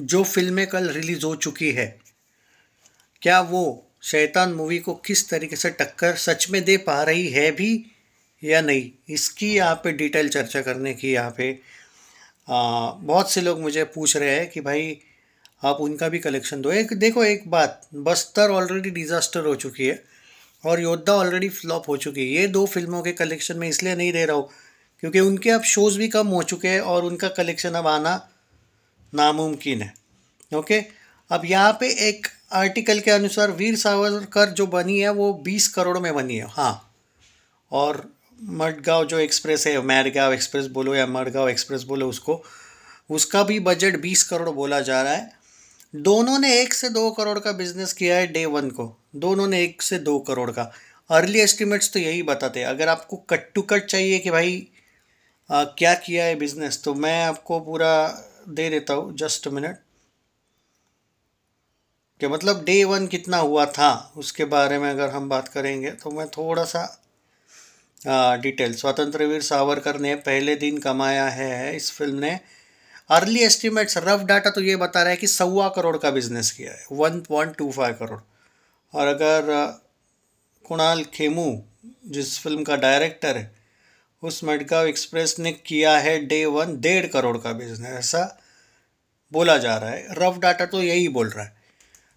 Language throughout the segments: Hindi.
जो फिल्में कल रिलीज़ हो चुकी है क्या वो शैतान मूवी को किस तरीके से टक्कर सच में दे पा रही है भी या नहीं इसकी यहाँ पे डिटेल चर्चा करने की यहाँ पे आ, बहुत से लोग मुझे पूछ रहे हैं कि भाई आप उनका भी कलेक्शन दो एक देखो एक बात बस्तर ऑलरेडी डिज़ास्टर हो चुकी है और योद्धा ऑलरेडी फ्लॉप हो चुकी है ये दो फिल्मों के कलेक्शन में इसलिए नहीं दे रहा हूँ क्योंकि उनके अब शोज़ भी कम हो चुके हैं और उनका कलेक्शन अब आना नामुमकिन है ओके अब यहाँ पे एक आर्टिकल के अनुसार वीर सावरकर जो बनी है वो बीस करोड़ में बनी है हाँ और मडगांव जो एक्सप्रेस है मैरगांव एक्सप्रेस बोलो या मडगांव एक्सप्रेस बोलो उसको उसका भी बजट बीस करोड़ बोला जा रहा है दोनों ने एक से दो करोड़ का बिजनेस किया है डे वन को दोनों ने एक से दो करोड़ का अर्ली एस्टिमेट्स तो यही बताते हैं अगर आपको कट टू कट चाहिए कि भाई आ, क्या किया है बिज़नेस तो मैं आपको पूरा दे देता हूँ जस्ट मिनट कि मतलब डे वन कितना हुआ था उसके बारे में अगर हम बात करेंगे तो मैं थोड़ा सा आ, डिटेल स्वतंत्र वीर सावरकर ने पहले दिन कमाया है इस फिल्म ने अर्ली एस्टिमेट्स रफ डाटा तो ये बता रहा है कि सवा करोड़ का बिजनेस किया है one point two five crore और अगर कुणाल खेमू जिस फिल्म का डायरेक्टर है उस मडगांव एक्सप्रेस ने किया है डे वन डेढ़ करोड़ का बिजनेस ऐसा बोला जा रहा है रफ डाटा तो यही बोल रहा है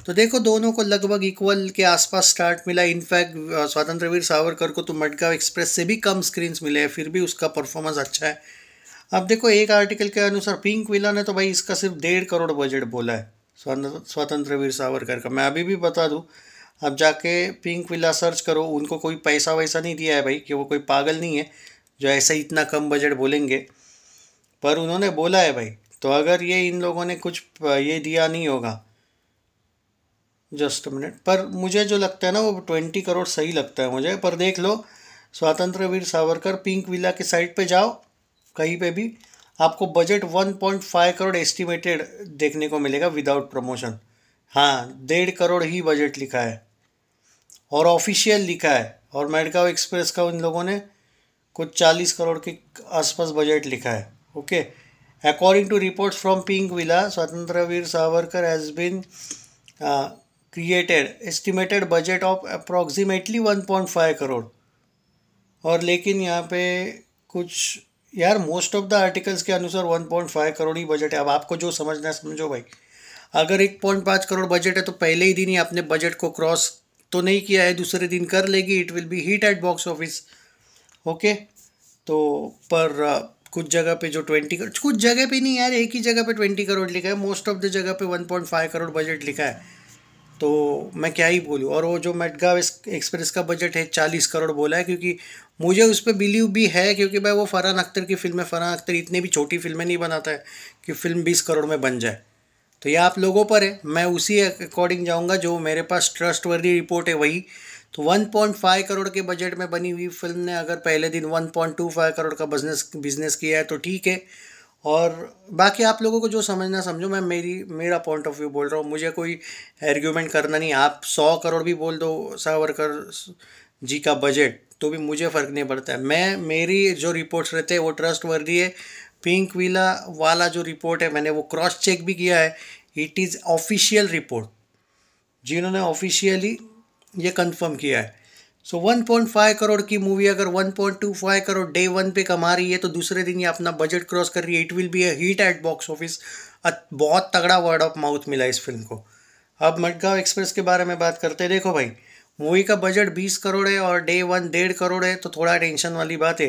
तो देखो दोनों को लगभग इक्वल के आसपास स्टार्ट मिला इनफैक्ट स्वतंत्र वीर सावरकर को तो मडगा एक्सप्रेस से भी कम स्क्रीन्स मिले हैं फिर भी उसका परफॉर्मेंस अच्छा है अब देखो एक आर्टिकल के अनुसार पिंक विला ने तो भाई इसका सिर्फ डेढ़ करोड़ बजट बोला है स्वतंत्र वीर सावरकर का मैं अभी भी बता दूँ अब जाके पिंक विला सर्च करो उनको कोई पैसा वैसा नहीं दिया है भाई कि वो कोई पागल नहीं है जो ऐसे इतना कम बजट बोलेंगे पर उन्होंने बोला है भाई तो अगर ये इन लोगों ने कुछ ये दिया नहीं होगा जस्ट मिनट पर मुझे जो लगता है ना वो ट्वेंटी करोड़ सही लगता है मुझे पर देख लो स्वतंत्र वीर सावरकर पिंक विला के साइड पे जाओ कहीं पे भी आपको budget one point five crore estimated देखने को मिलेगा विदाउट प्रमोशन हाँ डेढ़ करोड़ ही बजट लिखा है और ऑफिशियल लिखा है और मेडकाव एक्सप्रेस का उन लोगों ने कुछ चालीस करोड़ के आसपास बजट लिखा है okay According to reports from Veer Swatantravir Savarkar has been uh, created estimated budget of approximately 1.5 crore और लेकिन यहाँ पे कुछ यार मोस्ट ऑफ द आर्टिकल्स के अनुसार 1.5 करोड़ ही बजट है अब आपको जो समझना है समझो भाई अगर एक पॉइंट पाँच करोड़ बजट है तो पहले ही दिन ही आपने बजट को क्रॉस तो नहीं किया है दूसरे दिन कर लेगी it will be hit at box office okay तो पर uh, कुछ जगह पे जो ट्वेंटी करोड़ कुछ जगह पे नहीं यार एक ही जगह पे ट्वेंटी करोड़ लिखा है मोस्ट ऑफ द जगह पे one point five crore budget लिखा है तो मैं क्या ही बोलूँ और वो जो मेटगा एक्सप्रेस का बजट है चालीस करोड़ बोला है क्योंकि मुझे उस पर बिलीव भी है क्योंकि भाई वो फ़रहान अख्तर की फिल्म है फ़रहान अख्तर इतनी भी छोटी फिल्में नहीं बनाता है कि फिल्म बीस करोड़ में बन जाए तो ये आप लोगों पर है मैं उसी अकॉर्डिंग जाऊँगा जो मेरे पास ट्रस्ट रिपोर्ट है वही तो 1.5 करोड़ के बजट में बनी हुई फिल्म ने अगर पहले दिन 1.25 करोड़ का बिजनेस बिजनेस किया है तो ठीक है और बाकी आप लोगों को जो समझना समझो मैं मेरी मेरा पॉइंट ऑफ व्यू बोल रहा हूँ मुझे कोई एर्ग्यूमेंट करना नहीं आप सौ करोड़ भी बोल दो सावरकर जी का बजट तो भी मुझे फ़र्क नहीं पड़ता है मैं मेरी जो रिपोर्ट्स रहते हैं वो ट्रस्ट वर्दी है पिंक विला वाला जो रिपोर्ट है मैंने वो क्रॉस चेक भी किया है इट इज़ ऑफिशियल रिपोर्ट जिन्होंने ऑफिशियली ये कंफर्म किया है सो so 1.5 करोड़ की मूवी अगर 1.25 करोड़ डे वन पे कमा रही है तो दूसरे दिन ये अपना बजट क्रॉस कर रही है it will be a hit at box office बहुत तगड़ा वर्ड ऑफ माउथ मिला इस फिल्म को अब मडगांव एक्सप्रेस के बारे में बात करते हैं देखो भाई मूवी का बजट 20 करोड़ है और डे वन डेढ़ करोड़ है तो थोड़ा टेंशन वाली बात है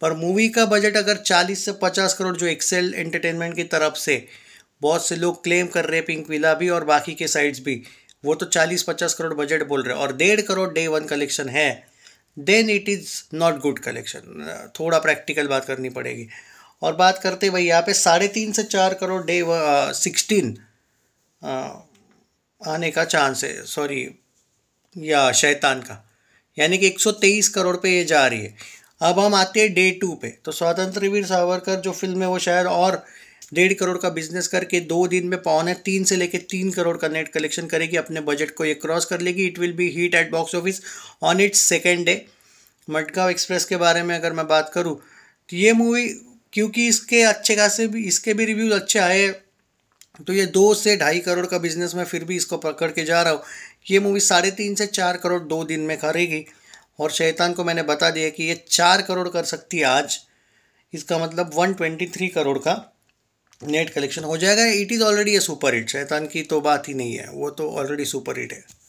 पर मूवी का बजट अगर 40 से 50 करोड़ जो एक्सेल एंटरटेनमेंट की तरफ से बहुत से लोग क्लेम कर रहे हैं पिंक विला भी और बाकी के साइड्स भी वो तो चालीस पचास करोड़ बजट बोल रहे हैं और डेढ़ करोड़ डे वन कलेक्शन है then it is not good collection थोड़ा प्रैक्टिकल बात करनी पड़ेगी और बात करते भाई यहाँ पे साढ़े तीन से चार करोड़ डे सिक्सटीन आने का चांस है सॉरी या शैतान का यानी कि 123 करोड़ पे ये जा रही है अब हम आते हैं डे टू पे तो स्वतंत्र वीर सावरकर जो फिल्म है वो शायद और डेढ़ करोड़ का बिजनेस करके दो दिन में पौने तीन से लेकर तीन करोड़ का नेट कलेक्शन करेगी अपने बजट को ये क्रॉस कर लेगी it will be hit at box office on its second day Madgaon Express के बारे में अगर मैं बात करूँ तो ये मूवी क्योंकि इसके अच्छे खासे भी इसके भी रिव्यूज़ अच्छे आए तो ये दो से ढाई करोड़ का बिजनेस मैं फिर भी इसको पकड़ के जा रहा हूँ ये मूवी साढ़े तीन से चार करोड़ दो दिन में करेगी और शैतान को मैंने बता दिया कि ये चार करोड़ कर सकती है आज इसका मतलब वन ट्वेंटी थ्री करोड़ का नेट कलेक्शन हो जाएगा it is already a super hit Shaitaan की तो बात ही नहीं है वो तो ऑलरेडी सुपर हिट है